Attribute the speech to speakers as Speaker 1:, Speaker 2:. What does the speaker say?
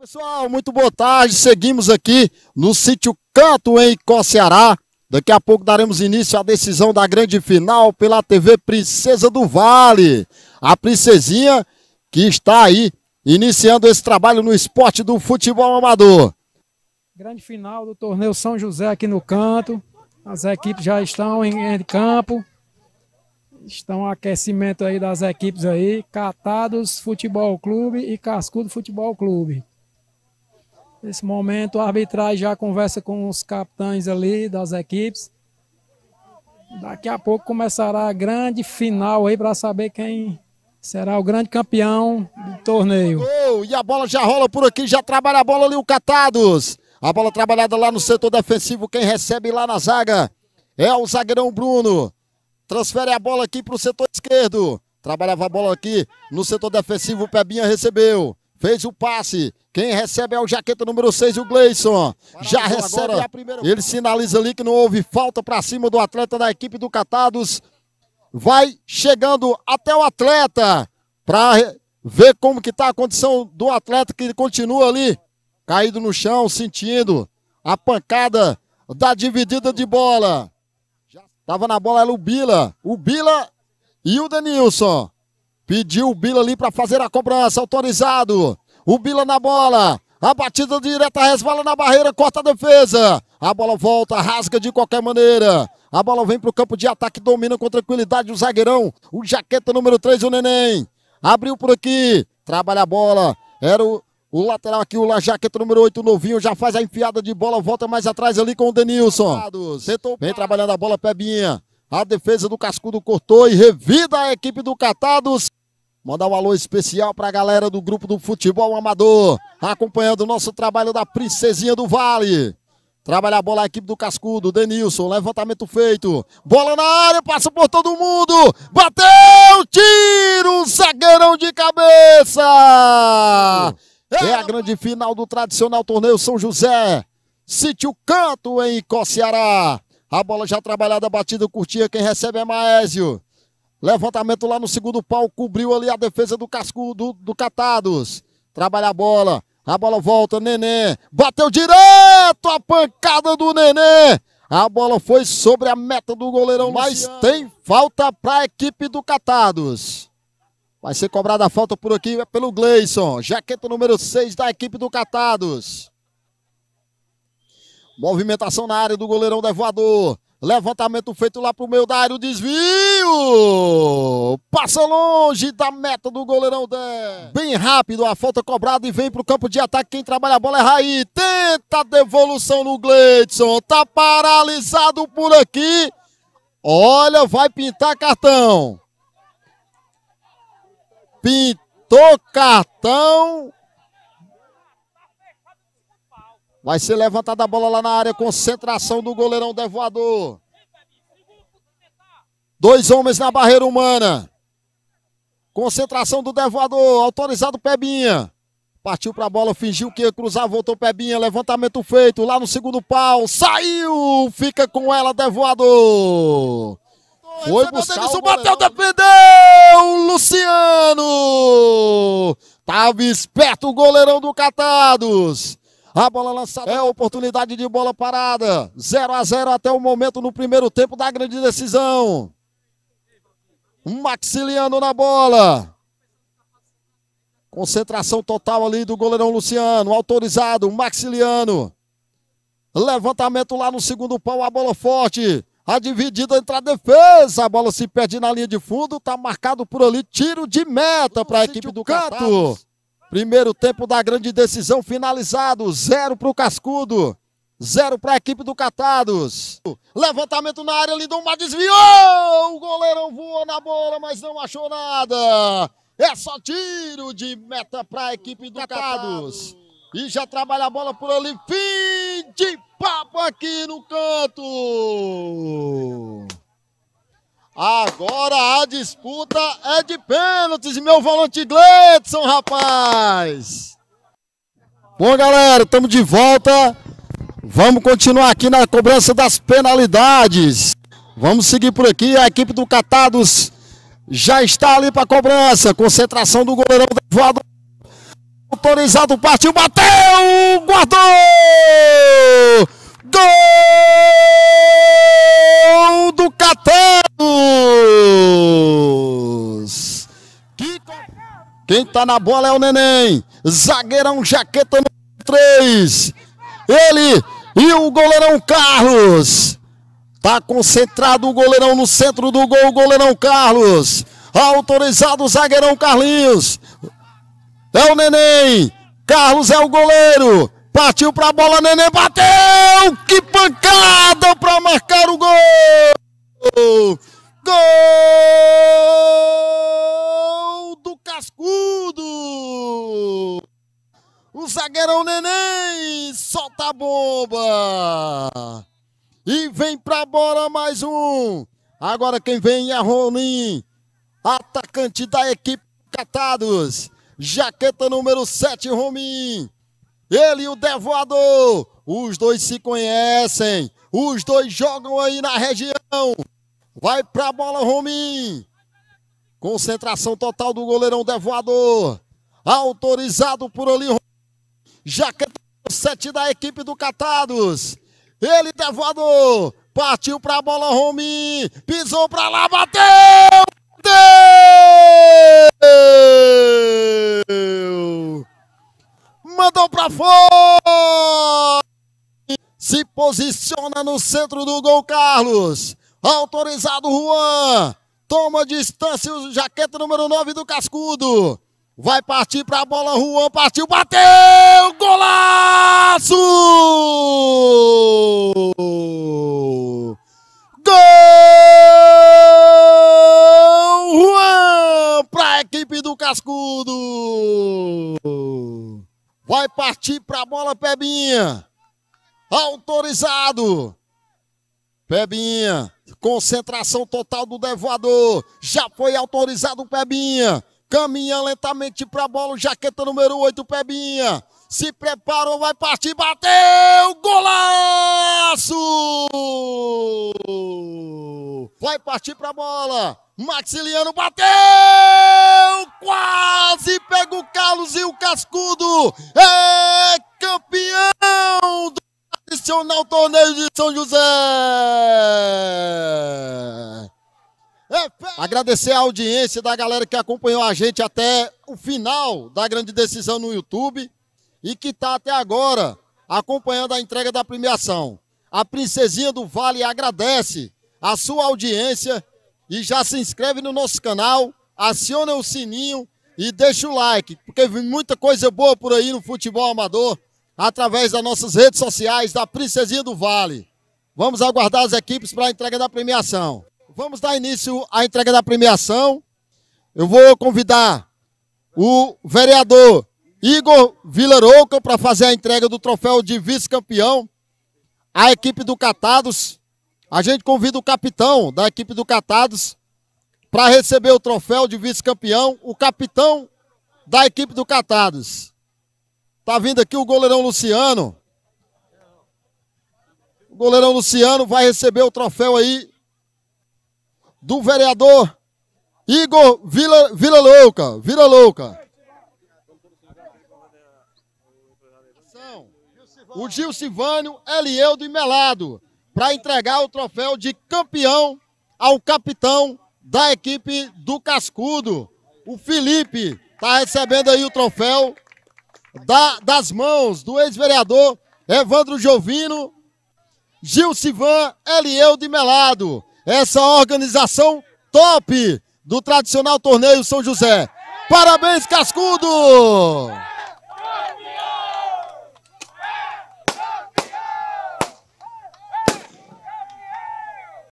Speaker 1: Pessoal, muito boa tarde. Seguimos aqui no sítio Canto em Ceará. Daqui a pouco daremos início à decisão da grande final pela TV Princesa do Vale. A princesinha que está aí iniciando esse trabalho no esporte do futebol amador. Grande final do torneio São José aqui no canto. As equipes já estão em, em campo. Estão aquecimento aí das equipes aí, Catados Futebol Clube e Cascudo Futebol Clube. Nesse momento, a arbitragem já conversa com os capitães ali das equipes. Daqui a pouco começará a grande final aí para saber quem será o grande campeão do torneio. Gol, e a bola já rola por aqui, já trabalha a bola ali o Catados. A bola trabalhada lá no setor defensivo, quem recebe lá na zaga é o zagueirão Bruno. Transfere a bola aqui para o setor esquerdo. Trabalhava a bola aqui no setor defensivo, o Pebinha recebeu. Fez o passe. Quem recebe é o jaqueta número 6, o Gleison. Já recebe. Ele sinaliza ali que não houve falta para cima do atleta da equipe do Catados. Vai chegando até o atleta para ver como que está a condição do atleta que continua ali caído no chão, sentindo a pancada da dividida de bola. Tava na bola era o Bila, o Bila e o Denilson. Pediu o Bila ali para fazer a cobrança. Autorizado. O Bila na bola. A batida direta resvala na barreira, corta a defesa. A bola volta, rasga de qualquer maneira. A bola vem para o campo de ataque, domina com tranquilidade o zagueirão. O jaqueta número 3, o Neném. Abriu por aqui, trabalha a bola. Era o, o lateral aqui, o Jaqueta número 8, o novinho. Já faz a enfiada de bola, volta mais atrás ali com o Denilson. Vem trabalhando a bola, Pebinha. A defesa do Cascudo cortou e revida a equipe do Catados. Mandar um alô especial para a galera do grupo do futebol amador, acompanhando o nosso trabalho da Princesinha do Vale. Trabalha a bola a equipe do Cascudo, Denilson, levantamento feito. Bola na área, passa por todo mundo. Bateu, tiro, zagueirão de cabeça. É a grande final do tradicional torneio São José. Sítio Canto em Icó, Ceará. A bola já trabalhada, batida, curtia, quem recebe é Maésio. Levantamento lá no segundo pau, cobriu ali a defesa do casco do, do Catados. Trabalha a bola, a bola volta, Nenê. Bateu direto a pancada do Nenê. A bola foi sobre a meta do goleirão, mas tem falta para a equipe do Catados. Vai ser cobrada a falta por aqui é pelo Gleison. Jaqueta número 6 da equipe do Catados. Movimentação na área do goleirão Voador. Levantamento feito lá pro meio da área, o desvio! Passa longe da meta do goleirão Dé. Bem rápido, a falta cobrada e vem pro campo de ataque. Quem trabalha a bola é Raí. Tenta a devolução no Gleidson. Tá paralisado por aqui. Olha, vai pintar cartão. Pintou cartão. Vai ser levantada a bola lá na área. Concentração do goleirão devoador. Dois homens na barreira humana. Concentração do devoador. Autorizado Pebinha. Partiu para a bola, fingiu que ia cruzar, voltou Pebinha. Levantamento feito lá no segundo pau. Saiu! Fica com ela, devoador. Foi Recebeu buscar o bateu, defendeu! Luciano! Tava esperto o goleirão do Catados. A bola lançada é oportunidade de bola parada. 0 a 0 até o momento no primeiro tempo da grande decisão. Maxiliano na bola. Concentração total ali do goleirão Luciano. Autorizado, Maxiliano. Levantamento lá no segundo pau, a bola forte. A dividida entre a defesa. A bola se perde na linha de fundo. está marcado por ali. Tiro de meta para a equipe do Cato. Primeiro tempo da grande decisão finalizado. Zero para o Cascudo. Zero para a equipe do Catados. Levantamento na área, Lindomar desviou! O goleirão voou na bola, mas não achou nada. É só tiro de meta para a equipe do Catados. E já trabalha a bola por ali. Fim de papo aqui no canto. Agora a disputa é de pênaltis meu volante Gledson, rapaz! Bom, galera, estamos de volta. Vamos continuar aqui na cobrança das penalidades. Vamos seguir por aqui. A equipe do Catados já está ali para a cobrança. Concentração do goleirão do voador. Autorizado, partiu, bateu! Guardou! Gol do Catados! Quem tá na bola é o Neném. Zagueirão Jaqueta no 3. Ele e o goleirão Carlos. Tá concentrado o goleirão no centro do gol, o goleirão Carlos. Autorizado o zagueirão Carlinhos. É o Neném. Carlos é o goleiro. Partiu pra bola, Neném bateu! E vem pra bola mais um. Agora quem vem é Rolim, atacante da equipe Catados. Jaqueta número 7, Romin. Ele e o Devoador. Os dois se conhecem. Os dois jogam aí na região. Vai pra bola, Romin. Concentração total do goleirão Devoador. Autorizado por ali, Rolim. Jaqueta 7 da equipe do Catados. Ele tá voador. Partiu pra bola, Romi. Pisou pra lá, bateu! Deu! Mandou pra fora! Se posiciona no centro do gol, Carlos. Autorizado, Juan. Toma distância o jaqueta número 9 do Cascudo. Vai partir pra bola, Juan partiu, bateu! Golaço! Gol! Juan pra equipe do Cascudo! Vai partir pra bola, Pebinha! Autorizado! Pebinha, concentração total do devoador. Já foi autorizado o Pebinha. Caminha lentamente para a bola, jaqueta número 8, Pebinha. Se preparou, vai partir, bateu! Golaço! Vai partir para a bola. Maxiliano bateu! Quase pega o Carlos e o Cascudo. É campeão do tradicional torneio de São José! Agradecer a audiência da galera que acompanhou a gente até o final da grande decisão no YouTube e que está até agora acompanhando a entrega da premiação. A Princesinha do Vale agradece a sua audiência e já se inscreve no nosso canal, aciona o sininho e deixa o like, porque vem muita coisa boa por aí no futebol amador através das nossas redes sociais da Princesinha do Vale. Vamos aguardar as equipes para a entrega da premiação vamos dar início à entrega da premiação. Eu vou convidar o vereador Igor Villarouca para fazer a entrega do troféu de vice-campeão à equipe do Catados. A gente convida o capitão da equipe do Catados para receber o troféu de vice-campeão, o capitão da equipe do Catados. está vindo aqui o goleirão Luciano. O goleirão Luciano vai receber o troféu aí do vereador Igor Vila, Vila Louca. Vila Louca. O Gil Silvânio Elieldo e Melado para entregar o troféu de campeão ao capitão da equipe do Cascudo. O Felipe está recebendo aí o troféu da, das mãos do ex-vereador Evandro Jovino, Gil Sivan Elieldo e Melado essa organização top do tradicional torneio São José. Parabéns, Cascudo!